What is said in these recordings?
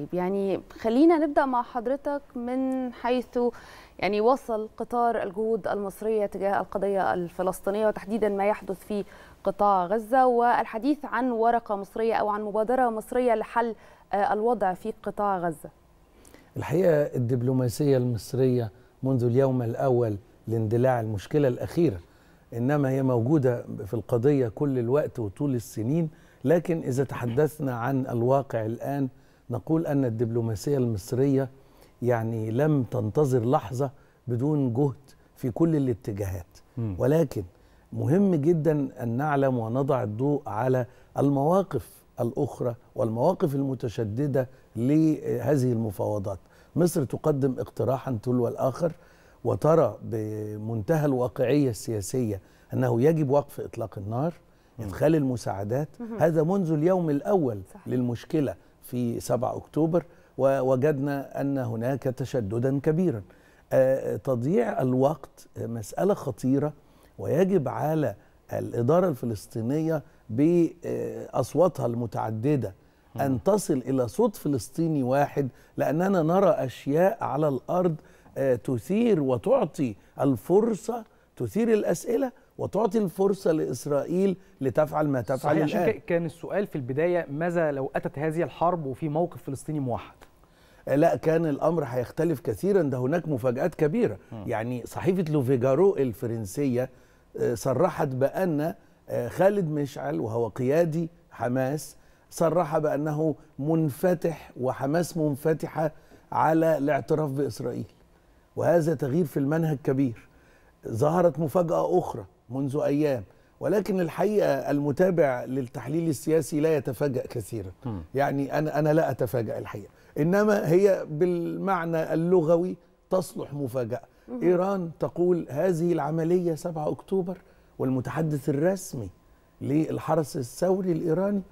طيب، يعني خلينا نبدا مع حضرتك من حيث يعني وصل قطار الجهود المصريه تجاه القضيه الفلسطينيه وتحديدا ما يحدث في قطاع غزه والحديث عن ورقه مصريه او عن مبادره مصريه لحل آه، الوضع في قطاع غزه. الحقيقه الدبلوماسيه المصريه منذ اليوم الاول لاندلاع المشكله الاخيره انما هي موجوده في القضيه كل الوقت وطول السنين لكن اذا تحدثنا عن الواقع الان نقول أن الدبلوماسية المصرية يعني لم تنتظر لحظة بدون جهد في كل الاتجاهات ولكن مهم جدا أن نعلم ونضع الضوء على المواقف الأخرى والمواقف المتشددة لهذه المفاوضات مصر تقدم اقتراحا تلو الآخر وترى بمنتهى الواقعية السياسية أنه يجب وقف إطلاق النار إدخال المساعدات هذا منذ اليوم الأول صح. للمشكلة في 7 أكتوبر ووجدنا أن هناك تشددا كبيرا آه، تضييع الوقت آه، مسألة خطيرة ويجب على الإدارة الفلسطينية بأصواتها آه، المتعددة أن تصل إلى صوت فلسطيني واحد لأننا نرى أشياء على الأرض تثير وتعطي الفرصة تثير الأسئلة وتعطي الفرصه لاسرائيل لتفعل ما تفعل صحيح الان عشان كان السؤال في البدايه ماذا لو اتت هذه الحرب وفي موقف فلسطيني موحد آه، لا كان الامر هيختلف كثيرا ده هناك مفاجات كبيره م. يعني صحيفه لوفيجارو الفرنسيه آه، صرحت بان آه، خالد مشعل وهو قيادي حماس صرح بانه منفتح وحماس منفتحه على الاعتراف باسرائيل وهذا تغيير في المنهج كبير ظهرت مفاجاه اخرى منذ أيام ولكن الحقيقة المتابع للتحليل السياسي لا يتفاجأ كثيرا م. يعني أنا, أنا لا أتفاجأ الحقيقة إنما هي بالمعنى اللغوي تصلح مفاجأة م. إيران تقول هذه العملية 7 أكتوبر والمتحدث الرسمي للحرس الثوري الإيراني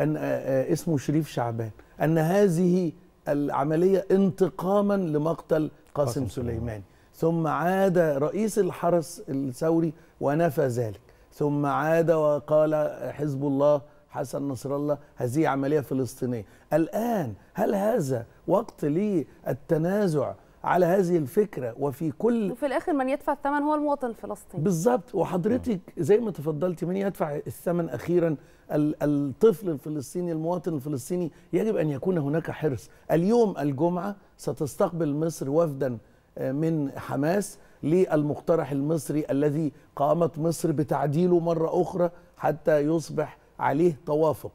أن آه، آه، اسمه شريف شعبان أن هذه العملية انتقاما لمقتل قاسم, قاسم سليماني ثم عاد رئيس الحرس الثوري ونفى ذلك ثم عاد وقال حزب الله حسن نصر الله هذه عملية فلسطينية الآن هل هذا وقت للتنازع على هذه الفكرة وفي كل وفي الآخر من يدفع الثمن هو المواطن الفلسطيني بالضبط وحضرتك زي ما تفضلتي من يدفع الثمن أخيرا الطفل الفلسطيني المواطن الفلسطيني يجب أن يكون هناك حرص اليوم الجمعة ستستقبل مصر وفدا من حماس للمقترح المصري الذي قامت مصر بتعديله مرة أخرى حتى يصبح عليه توافق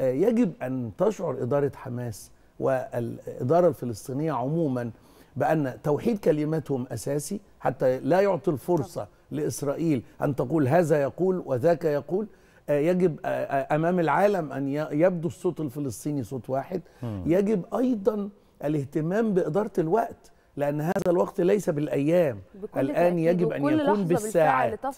يجب أن تشعر إدارة حماس والإدارة الفلسطينية عموما بأن توحيد كلماتهم أساسي حتى لا يعطي الفرصة لإسرائيل أن تقول هذا يقول وذاك يقول آه، يجب آه، آه، أمام العالم أن يبدو الصوت الفلسطيني صوت واحد يجب أيضا الاهتمام بإدارة الوقت لأن هذا الوقت ليس بالأيام الآن يجب أن يكون بالساعات